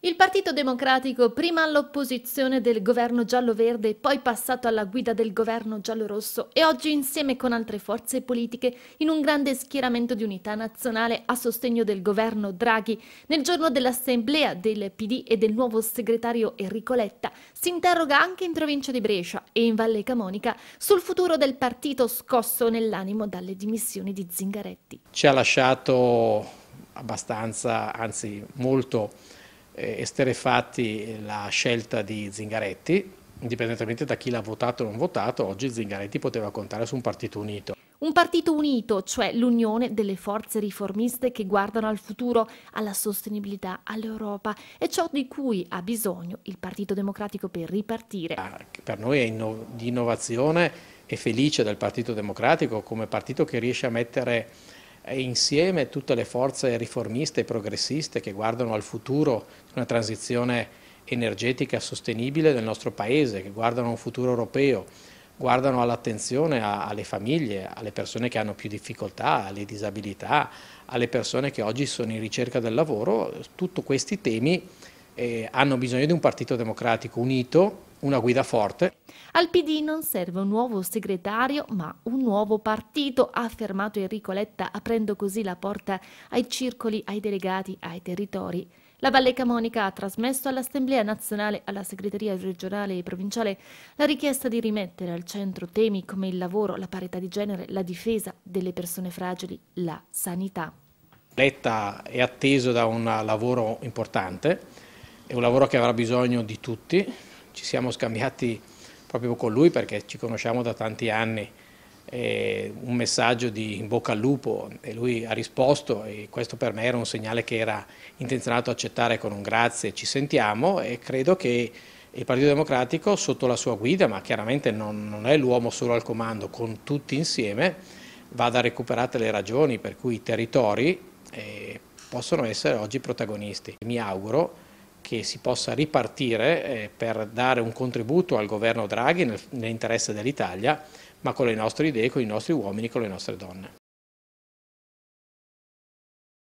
Il Partito Democratico, prima all'opposizione del governo giallo-verde, poi passato alla guida del governo giallo-rosso e oggi insieme con altre forze politiche in un grande schieramento di unità nazionale a sostegno del governo Draghi, nel giorno dell'assemblea del PD e del nuovo segretario Enrico Letta, si interroga anche in provincia di Brescia e in Valle Camonica sul futuro del partito scosso nell'animo dalle dimissioni di Zingaretti. Ci ha lasciato abbastanza, anzi molto eh, esterefatti eh, la scelta di Zingaretti, indipendentemente da chi l'ha votato o non votato, oggi Zingaretti poteva contare su un partito unito. Un partito unito, cioè l'unione delle forze riformiste che guardano al futuro, alla sostenibilità, all'Europa. È ciò di cui ha bisogno il Partito Democratico per ripartire. Ah, per noi è inno di innovazione e felice del Partito Democratico come partito che riesce a mettere e insieme tutte le forze riformiste e progressiste che guardano al futuro di una transizione energetica sostenibile del nostro Paese, che guardano a un futuro europeo, guardano all'attenzione alle famiglie, alle persone che hanno più difficoltà, alle disabilità, alle persone che oggi sono in ricerca del lavoro, tutti questi temi eh, hanno bisogno di un partito democratico unito, una guida forte. Al PD non serve un nuovo segretario, ma un nuovo partito, ha affermato Enrico Letta, aprendo così la porta ai circoli, ai delegati, ai territori. La Valle Camonica ha trasmesso all'Assemblea nazionale, alla segreteria regionale e provinciale la richiesta di rimettere al centro temi come il lavoro, la parità di genere, la difesa delle persone fragili, la sanità. Letta è atteso da un lavoro importante è un lavoro che avrà bisogno di tutti, ci siamo scambiati proprio con lui perché ci conosciamo da tanti anni un messaggio di in bocca al lupo e lui ha risposto e questo per me era un segnale che era intenzionato accettare con un grazie, ci sentiamo e credo che il Partito Democratico sotto la sua guida, ma chiaramente non, non è l'uomo solo al comando, con tutti insieme vada recuperate le ragioni per cui i territori eh, possono essere oggi protagonisti. Mi auguro che si possa ripartire eh, per dare un contributo al governo Draghi nell'interesse dell'Italia, ma con le nostre idee, con i nostri uomini, con le nostre donne.